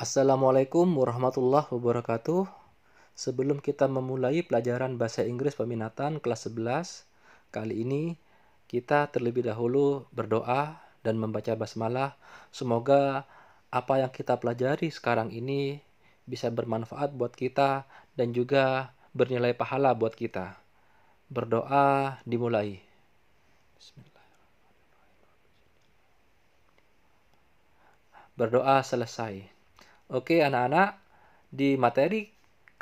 Assalamualaikum warahmatullahi wabarakatuh. Sebelum kita memulai pelajaran bahasa Inggris peminatan kelas 11, kali ini kita terlebih dahulu berdoa dan membaca basmalah. Semoga apa yang kita pelajari sekarang ini bisa bermanfaat buat kita dan juga bernilai pahala buat kita. Berdoa dimulai. Berdoa selesai. Oke anak-anak, di materi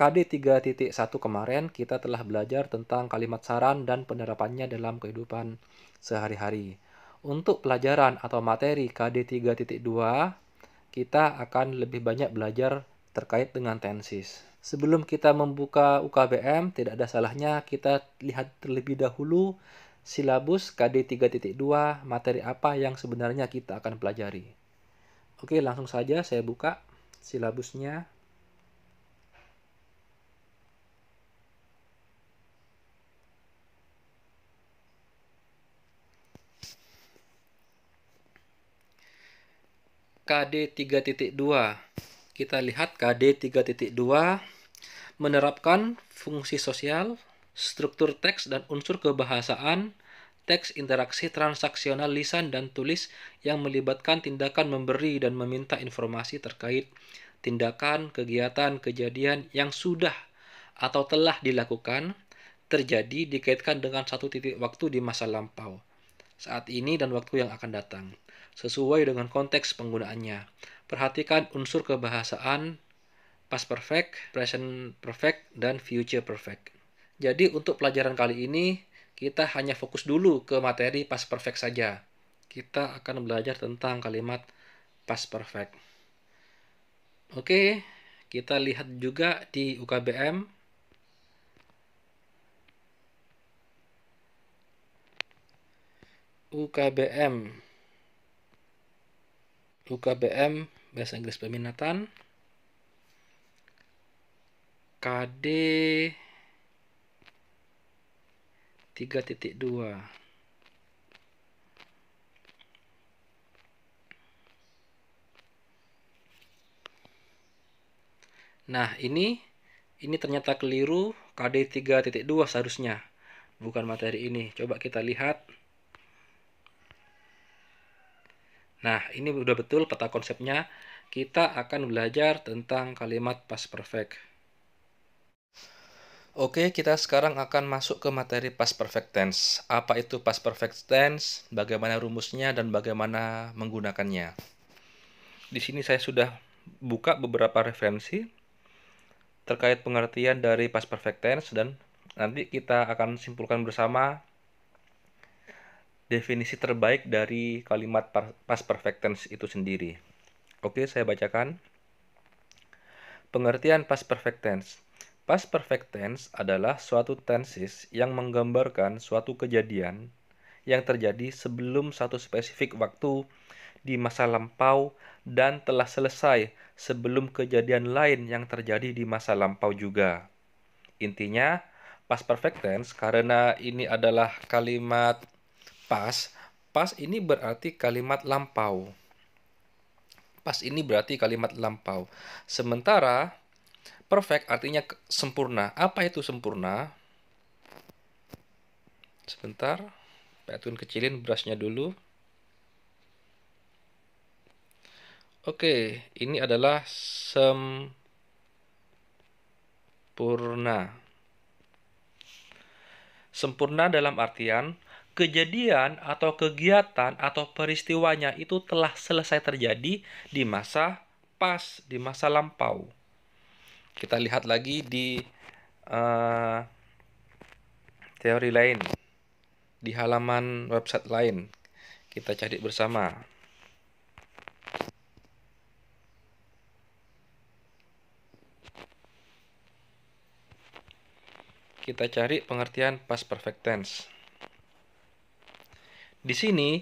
KD 3.1 kemarin kita telah belajar tentang kalimat saran dan penerapannya dalam kehidupan sehari-hari. Untuk pelajaran atau materi KD 3.2, kita akan lebih banyak belajar terkait dengan tensis. Sebelum kita membuka UKBM, tidak ada salahnya kita lihat terlebih dahulu silabus KD 3.2 materi apa yang sebenarnya kita akan pelajari. Oke, langsung saja saya buka silabusnya KD 3.2. Kita lihat KD 3.2 menerapkan fungsi sosial, struktur teks dan unsur kebahasaan teks interaksi transaksional lisan dan tulis yang melibatkan tindakan memberi dan meminta informasi terkait tindakan, kegiatan, kejadian yang sudah atau telah dilakukan terjadi dikaitkan dengan satu titik waktu di masa lampau, saat ini dan waktu yang akan datang, sesuai dengan konteks penggunaannya. Perhatikan unsur kebahasaan past perfect, present perfect, dan future perfect. Jadi untuk pelajaran kali ini, kita hanya fokus dulu ke materi past perfect saja. Kita akan belajar tentang kalimat past perfect. Oke, kita lihat juga di UKBM. UKBM UKBM Bahasa Inggris Peminatan KD 3.2 Nah, ini ini ternyata keliru KD 3.2 seharusnya. Bukan materi ini. Coba kita lihat. Nah, ini sudah betul peta konsepnya. Kita akan belajar tentang kalimat past perfect. Oke, kita sekarang akan masuk ke materi past perfect tense. Apa itu past perfect tense, bagaimana rumusnya, dan bagaimana menggunakannya. Di sini saya sudah buka beberapa referensi terkait pengertian dari past perfect tense dan nanti kita akan simpulkan bersama definisi terbaik dari kalimat past perfect tense itu sendiri. Oke, saya bacakan. Pengertian past perfect tense Past perfect tense adalah suatu tenses yang menggambarkan suatu kejadian yang terjadi sebelum satu spesifik waktu di masa lampau dan telah selesai sebelum kejadian lain yang terjadi di masa lampau juga. Intinya, past perfect tense karena ini adalah kalimat past, past ini berarti kalimat lampau. Past ini berarti kalimat lampau. Sementara Perfect artinya sempurna. Apa itu sempurna? Sebentar. Petun kecilin brushnya dulu. Oke, ini adalah sempurna. Sempurna dalam artian kejadian atau kegiatan atau peristiwanya itu telah selesai terjadi di masa pas, di masa lampau. Kita lihat lagi di uh, teori lain di halaman website lain. Kita cari bersama. Kita cari pengertian past perfect tense. Di sini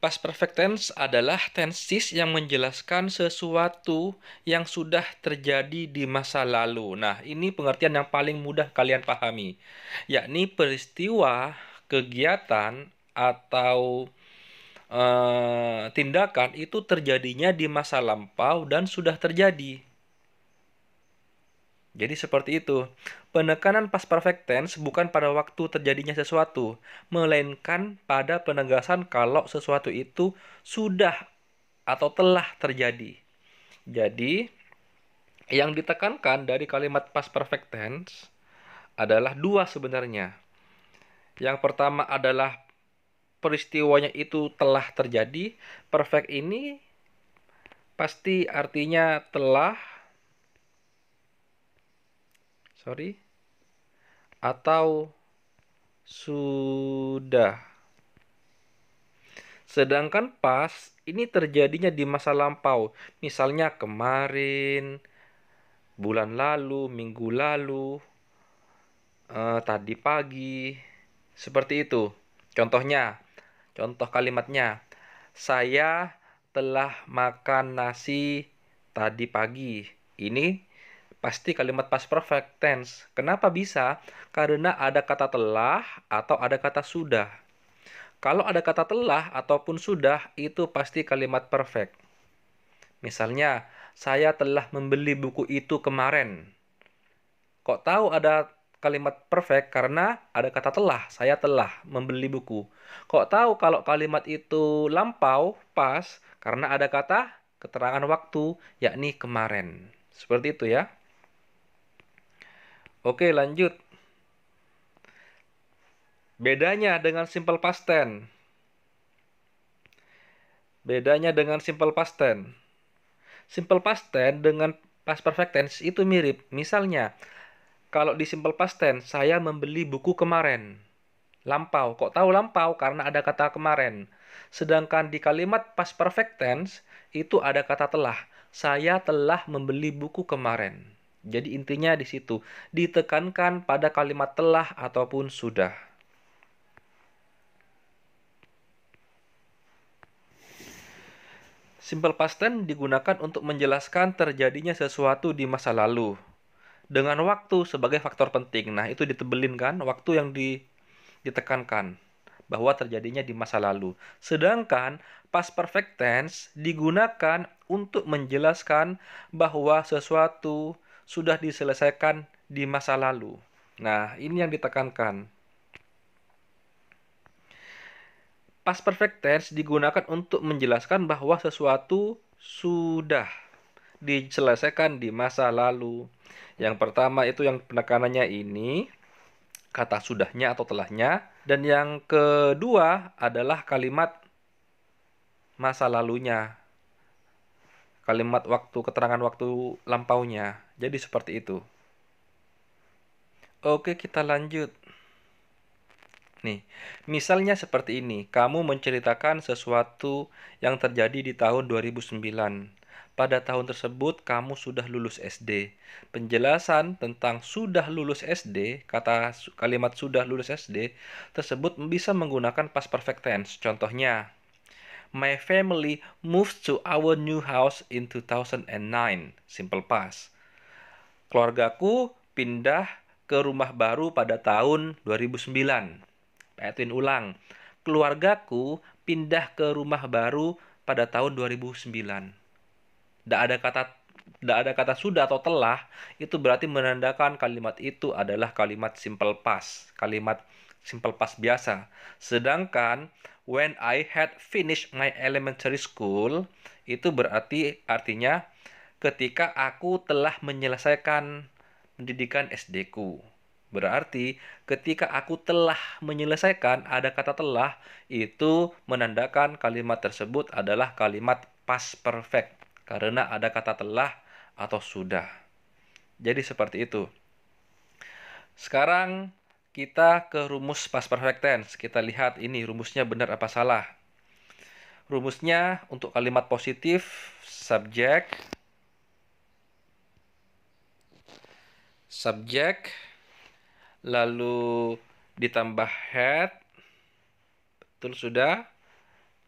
Past perfect tense adalah tenses yang menjelaskan sesuatu yang sudah terjadi di masa lalu. Nah, ini pengertian yang paling mudah kalian pahami, yakni peristiwa, kegiatan, atau e, tindakan itu terjadinya di masa lampau dan sudah terjadi. Jadi seperti itu. Penekanan pas perfect tense bukan pada waktu terjadinya sesuatu, melainkan pada penegasan kalau sesuatu itu sudah atau telah terjadi. Jadi, yang ditekankan dari kalimat pas perfect tense adalah dua sebenarnya. Yang pertama adalah peristiwanya itu telah terjadi. Perfect ini pasti artinya telah sorry atau sudah. Sedangkan pas ini terjadinya di masa lampau, misalnya kemarin, bulan lalu, minggu lalu, eh, tadi pagi, seperti itu. Contohnya, contoh kalimatnya, saya telah makan nasi tadi pagi. Ini Pasti kalimat past perfect tense. Kenapa bisa? Karena ada kata telah atau ada kata sudah. Kalau ada kata telah ataupun sudah, itu pasti kalimat perfect. Misalnya, saya telah membeli buku itu kemarin. Kok tahu ada kalimat perfect karena ada kata telah. Saya telah membeli buku. Kok tahu kalau kalimat itu lampau pas karena ada kata keterangan waktu yakni kemarin. Seperti itu ya. Oke, lanjut. Bedanya dengan simple past tense. Bedanya dengan simple past tense. Simple past tense dengan past perfect tense itu mirip. Misalnya, kalau di simple past tense, saya membeli buku kemarin. Lampau. Kok tahu lampau? Karena ada kata kemarin. Sedangkan di kalimat past perfect tense, itu ada kata telah. Saya telah membeli buku kemarin. Jadi intinya di situ ditekankan pada kalimat telah ataupun sudah. Simple past tense digunakan untuk menjelaskan terjadinya sesuatu di masa lalu dengan waktu sebagai faktor penting. Nah, itu ditebelin kan waktu yang di, ditekankan bahwa terjadinya di masa lalu. Sedangkan past perfect tense digunakan untuk menjelaskan bahwa sesuatu sudah diselesaikan di masa lalu. Nah, ini yang ditekankan. Past perfect tense digunakan untuk menjelaskan bahwa sesuatu sudah diselesaikan di masa lalu. Yang pertama itu yang penekanannya ini kata sudahnya atau telahnya dan yang kedua adalah kalimat masa lalunya kalimat waktu keterangan waktu lampaunya. Jadi seperti itu. Oke, kita lanjut. Nih, misalnya seperti ini. Kamu menceritakan sesuatu yang terjadi di tahun 2009. Pada tahun tersebut kamu sudah lulus SD. Penjelasan tentang sudah lulus SD, kata kalimat sudah lulus SD tersebut bisa menggunakan past perfect tense. Contohnya, my family moved to our new house in 2009. Simple past. Keluargaku pindah ke rumah baru pada tahun 2009. Petuin ulang. Keluargaku pindah ke rumah baru pada tahun 2009. Tidak ada kata tidak ada kata sudah atau telah itu berarti menandakan kalimat itu adalah kalimat simple past, kalimat simple past biasa. Sedangkan when I had finished my elementary school itu berarti artinya ketika aku telah menyelesaikan pendidikan SD ku. Berarti ketika aku telah menyelesaikan ada kata telah itu menandakan kalimat tersebut adalah kalimat past perfect karena ada kata telah atau sudah. Jadi seperti itu. Sekarang kita ke rumus past perfect tense. Kita lihat ini rumusnya benar apa salah. Rumusnya untuk kalimat positif, subjek, subjek, lalu ditambah head, betul sudah,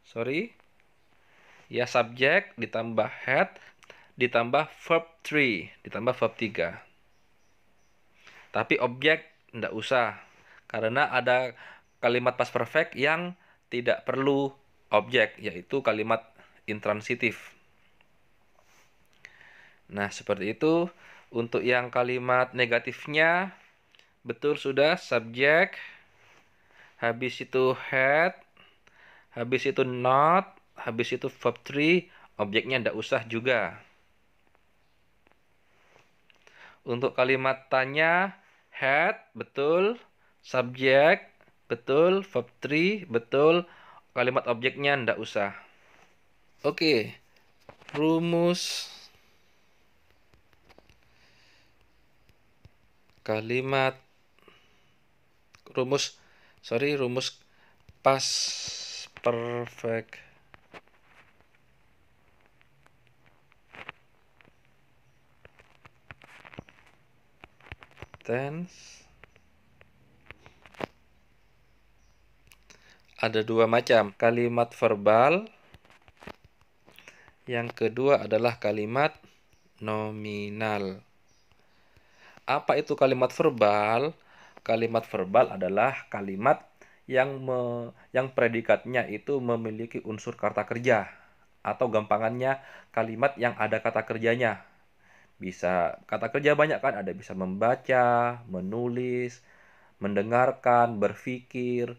sorry, ya subjek ditambah head, ditambah verb 3, ditambah verb 3. Tapi objek tidak usah karena ada kalimat past perfect yang tidak perlu objek yaitu kalimat intransitif. Nah, seperti itu untuk yang kalimat negatifnya betul sudah subjek habis itu head habis itu not habis itu verb 3 objeknya tidak usah juga untuk kalimat tanya Head, betul. Subjek, betul. Verb 3, betul. Kalimat objeknya ndak usah. Oke. Okay. Rumus kalimat rumus sorry rumus past perfect tense ada dua macam kalimat verbal yang kedua adalah kalimat nominal apa itu kalimat verbal kalimat verbal adalah kalimat yang me, yang predikatnya itu memiliki unsur kata kerja atau gampangannya kalimat yang ada kata kerjanya bisa kata kerja banyak kan ada bisa membaca, menulis, mendengarkan, berpikir.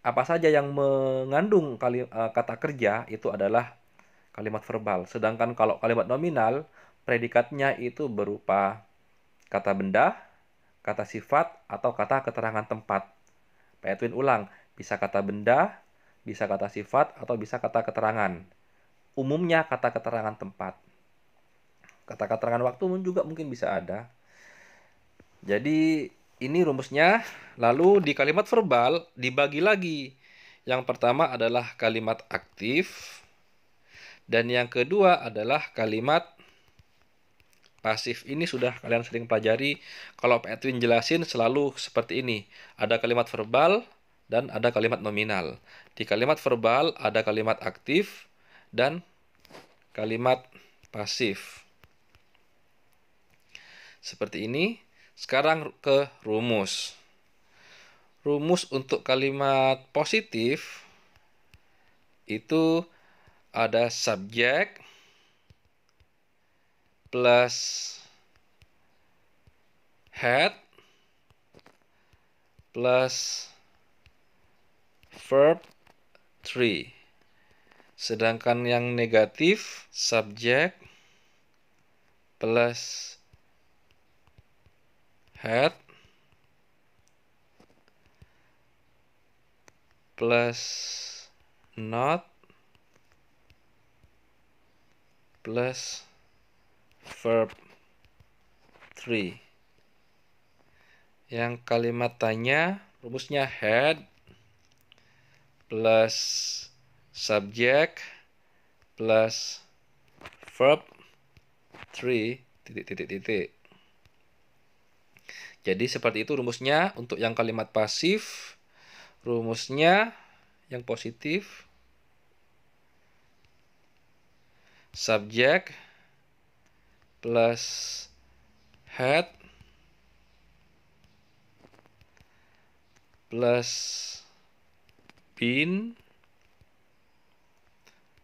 Apa saja yang mengandung eh, kata kerja itu adalah kalimat verbal. Sedangkan kalau kalimat nominal predikatnya itu berupa kata benda, kata sifat atau kata keterangan tempat. Pak Edwin ulang, bisa kata benda, bisa kata sifat atau bisa kata keterangan. Umumnya kata keterangan tempat kata-kata dengan waktu juga mungkin bisa ada. Jadi ini rumusnya. Lalu di kalimat verbal dibagi lagi. Yang pertama adalah kalimat aktif dan yang kedua adalah kalimat pasif. Ini sudah kalian sering pelajari. Kalau Pak Edwin jelasin selalu seperti ini. Ada kalimat verbal dan ada kalimat nominal. Di kalimat verbal ada kalimat aktif dan kalimat pasif. Seperti ini. Sekarang ke rumus. Rumus untuk kalimat positif itu ada subjek plus head plus verb 3. Sedangkan yang negatif subjek plus head plus not plus verb 3 yang kalimat tanya rumusnya head plus subject plus verb 3 titik titik titik jadi seperti itu rumusnya untuk yang kalimat pasif. Rumusnya yang positif subjek plus head plus been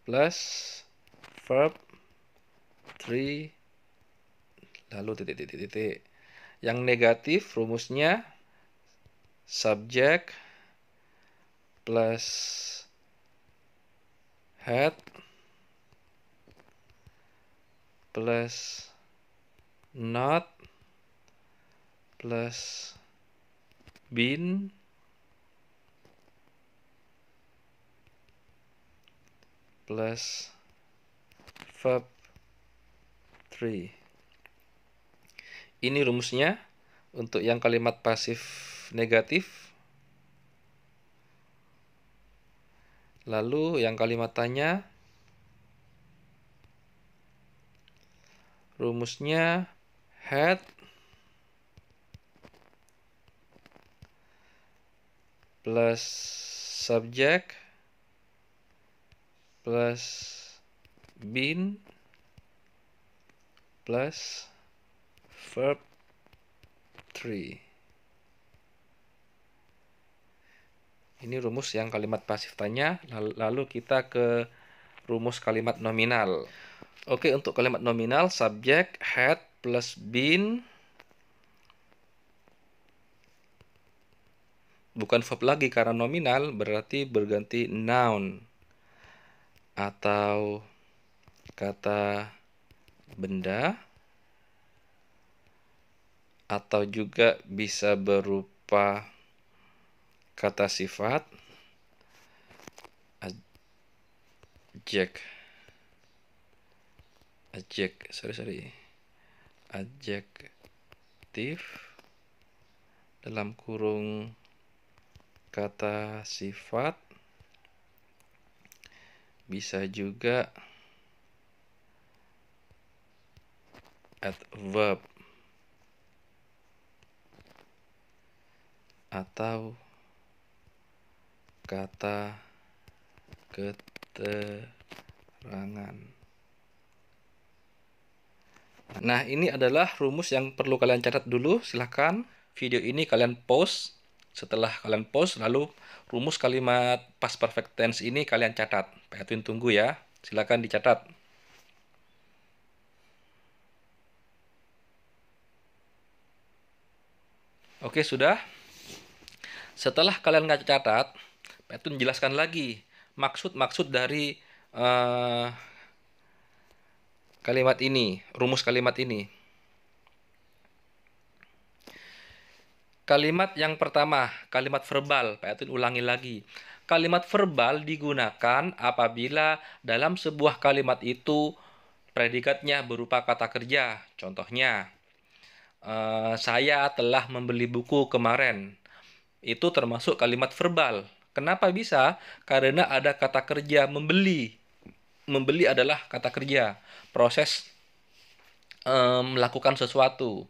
plus verb 3 lalu titik titik titik yang negatif rumusnya subject plus head plus not plus bin plus verb 3 ini rumusnya untuk yang kalimat pasif negatif. Lalu yang kalimat tanya rumusnya had plus subject plus been plus verb 3. Ini rumus yang kalimat pasif tanya, lalu kita ke rumus kalimat nominal. Oke, untuk kalimat nominal, subjek had plus been bukan verb lagi karena nominal berarti berganti noun atau kata benda atau juga bisa berupa kata sifat adjek adjek sorry sorry adjektif dalam kurung kata sifat bisa juga adverb atau kata keterangan. Nah, ini adalah rumus yang perlu kalian catat dulu. Silahkan video ini kalian pause. Setelah kalian pause, lalu rumus kalimat past perfect tense ini kalian catat. Pak tunggu ya. Silahkan dicatat. Oke, sudah. Setelah kalian nggak catat, Petun jelaskan lagi maksud-maksud dari uh, kalimat ini, rumus kalimat ini. Kalimat yang pertama, kalimat verbal. Pak ulangi lagi. Kalimat verbal digunakan apabila dalam sebuah kalimat itu predikatnya berupa kata kerja. Contohnya, uh, saya telah membeli buku kemarin itu termasuk kalimat verbal. Kenapa bisa? Karena ada kata kerja membeli. Membeli adalah kata kerja, proses um, melakukan sesuatu.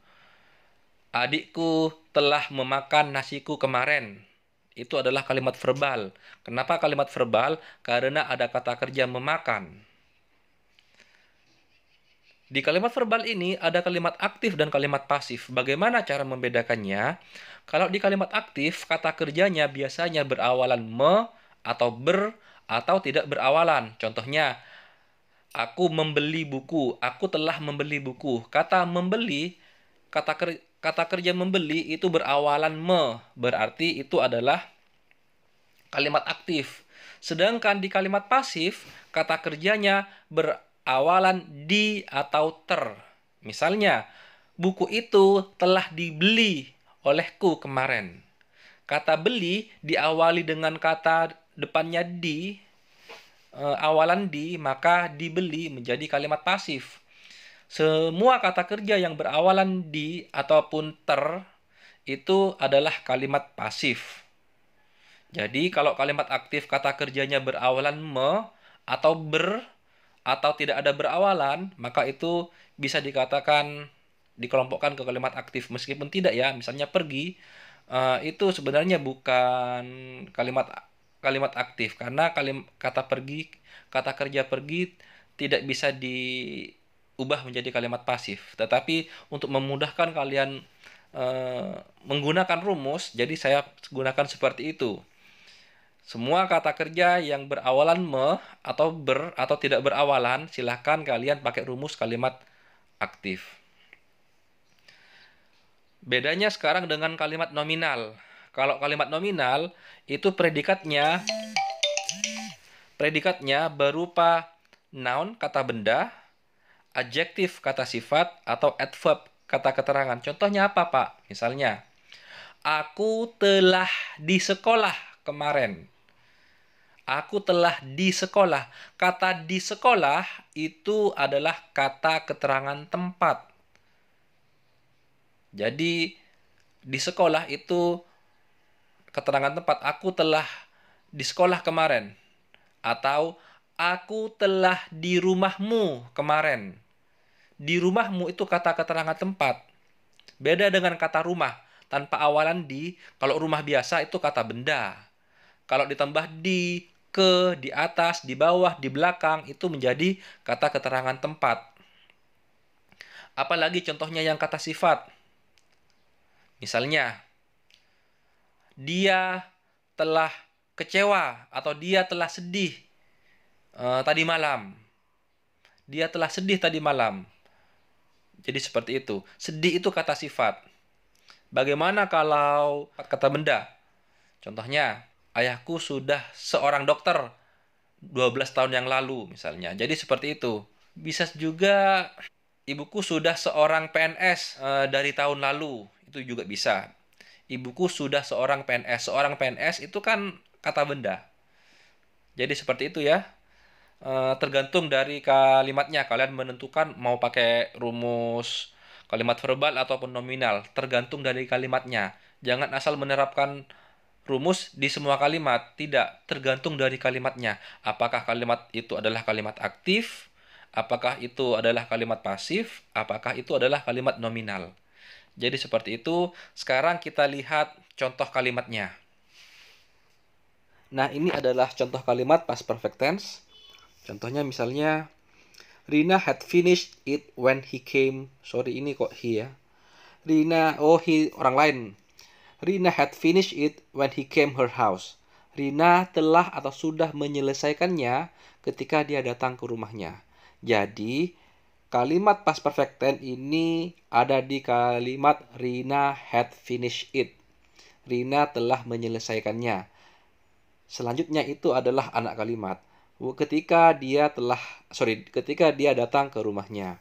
Adikku telah memakan nasiku kemarin. Itu adalah kalimat verbal. Kenapa kalimat verbal? Karena ada kata kerja memakan. Di kalimat verbal ini ada kalimat aktif dan kalimat pasif. Bagaimana cara membedakannya? Kalau di kalimat aktif, kata kerjanya biasanya berawalan me atau ber atau tidak berawalan. Contohnya, aku membeli buku, aku telah membeli buku. Kata membeli, kata ker kata kerja membeli itu berawalan me, berarti itu adalah kalimat aktif. Sedangkan di kalimat pasif, kata kerjanya ber awalan di atau ter. Misalnya, buku itu telah dibeli olehku kemarin. Kata beli diawali dengan kata depannya di, e, awalan di, maka dibeli menjadi kalimat pasif. Semua kata kerja yang berawalan di ataupun ter itu adalah kalimat pasif. Jadi kalau kalimat aktif kata kerjanya berawalan me atau ber, atau tidak ada berawalan, maka itu bisa dikatakan dikelompokkan ke kalimat aktif meskipun tidak ya. Misalnya pergi uh, itu sebenarnya bukan kalimat kalimat aktif karena kalim, kata pergi, kata kerja pergi tidak bisa diubah menjadi kalimat pasif. Tetapi untuk memudahkan kalian uh, menggunakan rumus, jadi saya gunakan seperti itu. Semua kata kerja yang berawalan me atau ber atau tidak berawalan, silahkan kalian pakai rumus kalimat aktif. Bedanya sekarang dengan kalimat nominal. Kalau kalimat nominal itu predikatnya predikatnya berupa noun kata benda, adjektif kata sifat atau adverb kata keterangan. Contohnya apa, Pak? Misalnya, aku telah di sekolah kemarin. Aku telah di sekolah. Kata di sekolah itu adalah kata keterangan tempat. Jadi di sekolah itu keterangan tempat aku telah di sekolah kemarin atau aku telah di rumahmu kemarin. Di rumahmu itu kata keterangan tempat. Beda dengan kata rumah tanpa awalan di. Kalau rumah biasa itu kata benda. Kalau ditambah di ke, di atas, di bawah, di belakang itu menjadi kata keterangan tempat. Apalagi contohnya yang kata sifat. Misalnya, dia telah kecewa atau dia telah sedih uh, tadi malam. Dia telah sedih tadi malam. Jadi seperti itu. Sedih itu kata sifat. Bagaimana kalau kata benda? Contohnya, ayahku sudah seorang dokter 12 tahun yang lalu misalnya. Jadi seperti itu. Bisa juga ibuku sudah seorang PNS e, eh, dari tahun lalu. Itu juga bisa. Ibuku sudah seorang PNS. Seorang PNS itu kan kata benda. Jadi seperti itu ya. E, tergantung dari kalimatnya kalian menentukan mau pakai rumus kalimat verbal ataupun nominal, tergantung dari kalimatnya. Jangan asal menerapkan rumus di semua kalimat, tidak tergantung dari kalimatnya. Apakah kalimat itu adalah kalimat aktif, apakah itu adalah kalimat pasif, apakah itu adalah kalimat nominal. Jadi seperti itu. Sekarang kita lihat contoh kalimatnya. Nah, ini adalah contoh kalimat past perfect tense. Contohnya misalnya Rina had finished it when he came. Sorry ini kok he ya. Rina, oh he orang lain. Rina had finished it when he came her house. Rina telah atau sudah menyelesaikannya ketika dia datang ke rumahnya. Jadi, kalimat past perfect tense ini ada di kalimat Rina had finished it. Rina telah menyelesaikannya. Selanjutnya itu adalah anak kalimat ketika dia telah sorry ketika dia datang ke rumahnya.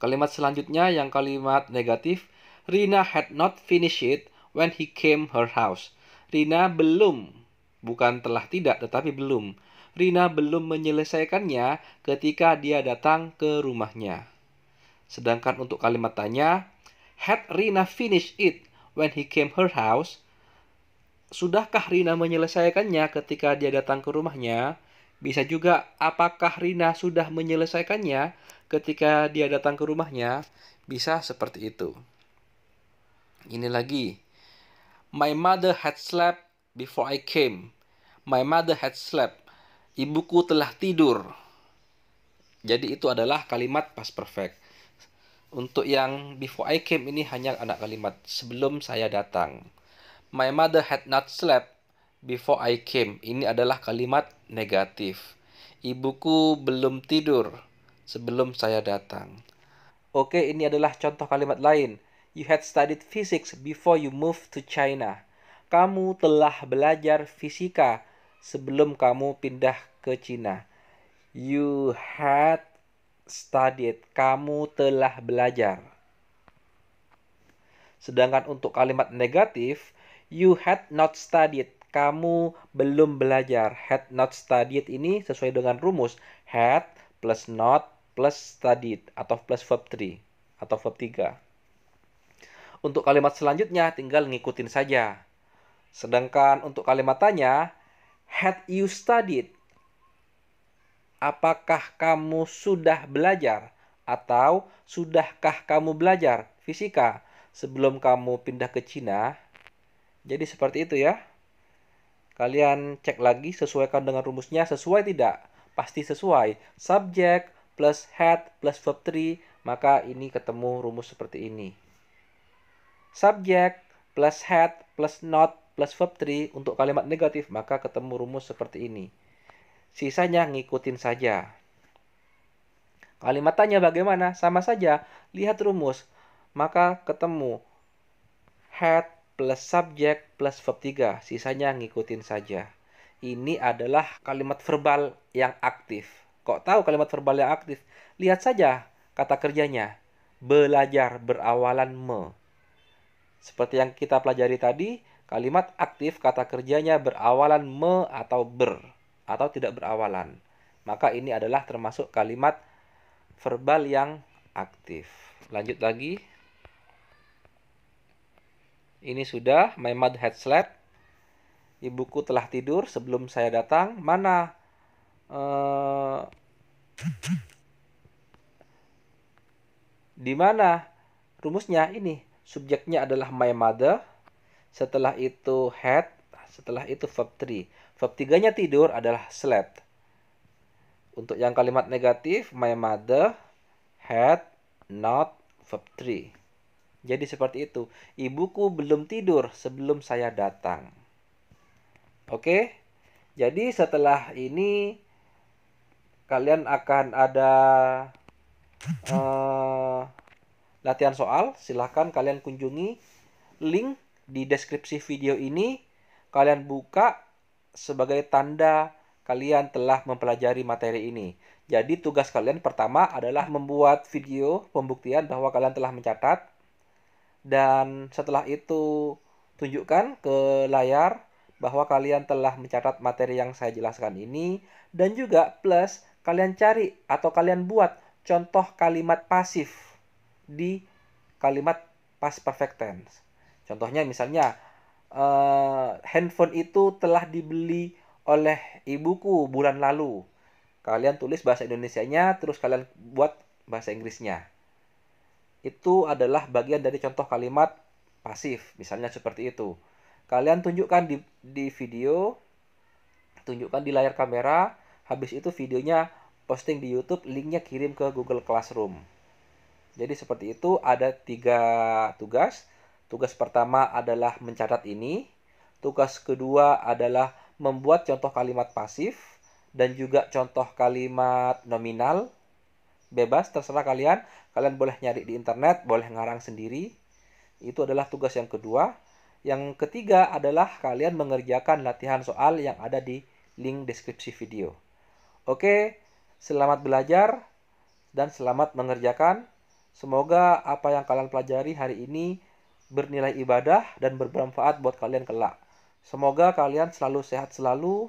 Kalimat selanjutnya yang kalimat negatif Rina had not finished it when he came her house. Rina belum, bukan telah tidak, tetapi belum. Rina belum menyelesaikannya ketika dia datang ke rumahnya. Sedangkan untuk kalimat tanya, had Rina finished it when he came her house? Sudahkah Rina menyelesaikannya ketika dia datang ke rumahnya? Bisa juga, apakah Rina sudah menyelesaikannya ketika dia datang ke rumahnya? Bisa seperti itu. Ini lagi. My mother had slept before I came. My mother had slept. Ibuku telah tidur. Jadi itu adalah kalimat past perfect. Untuk yang before I came ini hanya anak kalimat sebelum saya datang. My mother had not slept before I came. Ini adalah kalimat negatif. Ibuku belum tidur sebelum saya datang. Oke, ini adalah contoh kalimat lain. You had studied physics before you moved to China. Kamu telah belajar fisika sebelum kamu pindah ke China. You had studied. Kamu telah belajar. Sedangkan untuk kalimat negatif, you had not studied. Kamu belum belajar. Had not studied ini sesuai dengan rumus had plus not plus studied atau plus verb 3 atau verb 3. Untuk kalimat selanjutnya tinggal ngikutin saja. Sedangkan untuk kalimat tanya, had you studied? Apakah kamu sudah belajar? Atau sudahkah kamu belajar fisika sebelum kamu pindah ke Cina? Jadi seperti itu ya. Kalian cek lagi sesuaikan dengan rumusnya sesuai tidak? Pasti sesuai. Subject plus head plus verb 3 maka ini ketemu rumus seperti ini. Subjek plus had plus not plus verb 3 untuk kalimat negatif maka ketemu rumus seperti ini. Sisanya ngikutin saja. Kalimat tanya bagaimana? Sama saja, lihat rumus. Maka ketemu had plus subjek plus verb 3. Sisanya ngikutin saja. Ini adalah kalimat verbal yang aktif. Kok tahu kalimat verbal yang aktif? Lihat saja kata kerjanya. Belajar berawalan me. Seperti yang kita pelajari tadi, kalimat aktif kata kerjanya berawalan me atau ber atau tidak berawalan. Maka ini adalah termasuk kalimat verbal yang aktif. Lanjut lagi. Ini sudah my mother had slept. Ibuku telah tidur sebelum saya datang. Mana uh, di mana rumusnya ini subjeknya adalah my mother, setelah itu had, setelah itu verb 3. Verb 3-nya tidur adalah slept. Untuk yang kalimat negatif, my mother had not verb 3. Jadi seperti itu. Ibuku belum tidur sebelum saya datang. Oke? Jadi setelah ini kalian akan ada uh, latihan soal, silahkan kalian kunjungi link di deskripsi video ini. Kalian buka sebagai tanda kalian telah mempelajari materi ini. Jadi tugas kalian pertama adalah membuat video pembuktian bahwa kalian telah mencatat. Dan setelah itu tunjukkan ke layar bahwa kalian telah mencatat materi yang saya jelaskan ini. Dan juga plus kalian cari atau kalian buat contoh kalimat pasif di kalimat past perfect tense. Contohnya misalnya uh, handphone itu telah dibeli oleh ibuku bulan lalu. Kalian tulis bahasa Indonesianya terus kalian buat bahasa Inggrisnya. Itu adalah bagian dari contoh kalimat pasif, misalnya seperti itu. Kalian tunjukkan di di video, tunjukkan di layar kamera, habis itu videonya posting di YouTube, linknya kirim ke Google Classroom. Jadi seperti itu ada tiga tugas. Tugas pertama adalah mencatat ini. Tugas kedua adalah membuat contoh kalimat pasif dan juga contoh kalimat nominal. Bebas, terserah kalian. Kalian boleh nyari di internet, boleh ngarang sendiri. Itu adalah tugas yang kedua. Yang ketiga adalah kalian mengerjakan latihan soal yang ada di link deskripsi video. Oke, selamat belajar dan selamat mengerjakan. Semoga apa yang kalian pelajari hari ini bernilai ibadah dan bermanfaat buat kalian kelak. Semoga kalian selalu sehat selalu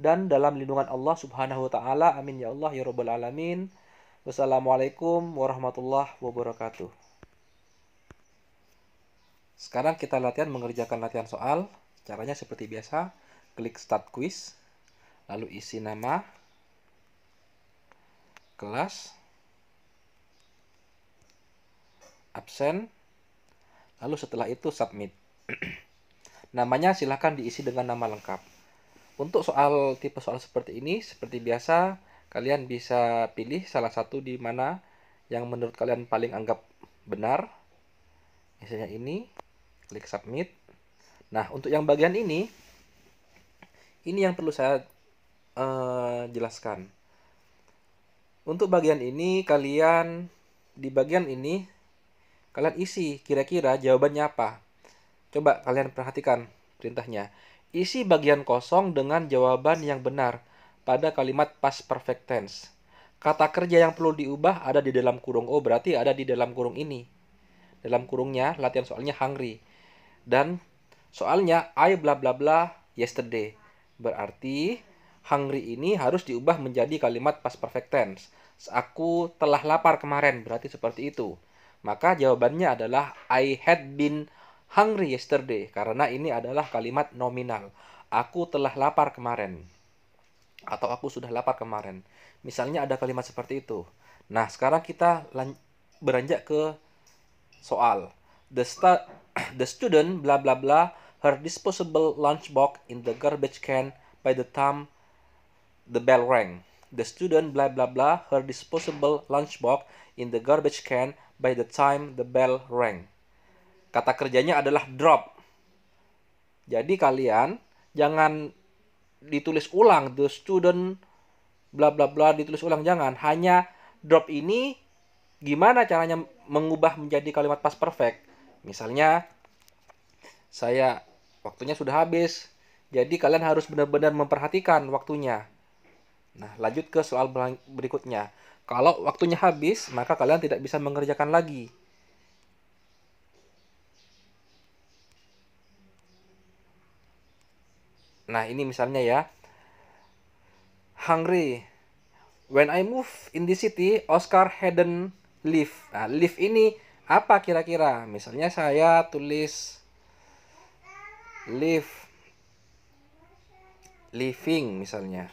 dan dalam lindungan Allah Subhanahu wa taala. Amin ya Allah ya rabbal alamin. Wassalamualaikum warahmatullahi wabarakatuh. Sekarang kita latihan mengerjakan latihan soal. Caranya seperti biasa, klik start quiz, lalu isi nama, kelas, absen, lalu setelah itu submit. Namanya silahkan diisi dengan nama lengkap. Untuk soal tipe soal seperti ini, seperti biasa, kalian bisa pilih salah satu di mana yang menurut kalian paling anggap benar. Misalnya ini, klik submit. Nah, untuk yang bagian ini, ini yang perlu saya uh, jelaskan. Untuk bagian ini, kalian di bagian ini Kalian isi kira-kira jawabannya apa. Coba kalian perhatikan perintahnya. Isi bagian kosong dengan jawaban yang benar pada kalimat past perfect tense. Kata kerja yang perlu diubah ada di dalam kurung O, oh, berarti ada di dalam kurung ini. Dalam kurungnya, latihan soalnya hungry. Dan soalnya I bla bla bla yesterday. Berarti hungry ini harus diubah menjadi kalimat past perfect tense. Aku telah lapar kemarin, berarti seperti itu. Maka jawabannya adalah I had been hungry yesterday karena ini adalah kalimat nominal. Aku telah lapar kemarin atau aku sudah lapar kemarin. Misalnya ada kalimat seperti itu. Nah, sekarang kita beranjak ke soal. The the student bla bla bla her disposable lunchbox in the garbage can by the time the bell rang. The student blah blah blah her disposable lunchbox in the garbage can by the time the bell rang. Kata kerjanya adalah drop. Jadi kalian jangan ditulis ulang the student bla bla bla ditulis ulang jangan hanya drop ini gimana caranya mengubah menjadi kalimat past perfect misalnya saya waktunya sudah habis jadi kalian harus benar-benar memperhatikan waktunya Nah, lanjut ke soal berikutnya. Kalau waktunya habis, maka kalian tidak bisa mengerjakan lagi. Nah, ini misalnya ya. Hungry. When I move in the city, Oscar hidden live. Nah, live ini apa kira-kira? Misalnya saya tulis live living misalnya.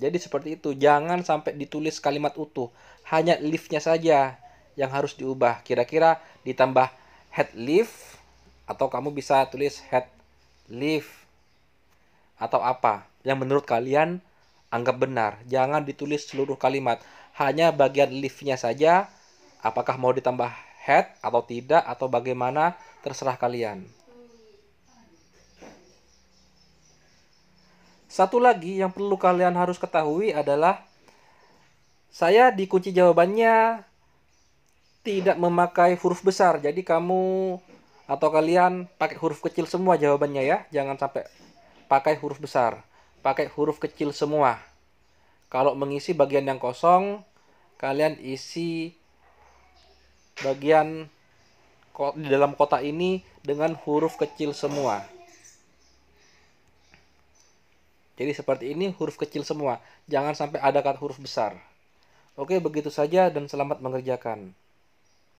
Jadi seperti itu, jangan sampai ditulis kalimat utuh, hanya liftnya saja yang harus diubah. Kira-kira ditambah head lift atau kamu bisa tulis head lift atau apa yang menurut kalian anggap benar. Jangan ditulis seluruh kalimat, hanya bagian liftnya saja. Apakah mau ditambah head atau tidak atau bagaimana terserah kalian. Satu lagi yang perlu kalian harus ketahui adalah saya dikunci jawabannya tidak memakai huruf besar. Jadi kamu atau kalian pakai huruf kecil semua jawabannya ya. Jangan sampai pakai huruf besar. Pakai huruf kecil semua. Kalau mengisi bagian yang kosong, kalian isi bagian di dalam kotak ini dengan huruf kecil semua. Jadi seperti ini huruf kecil semua, jangan sampai ada kata huruf besar. Oke, begitu saja dan selamat mengerjakan.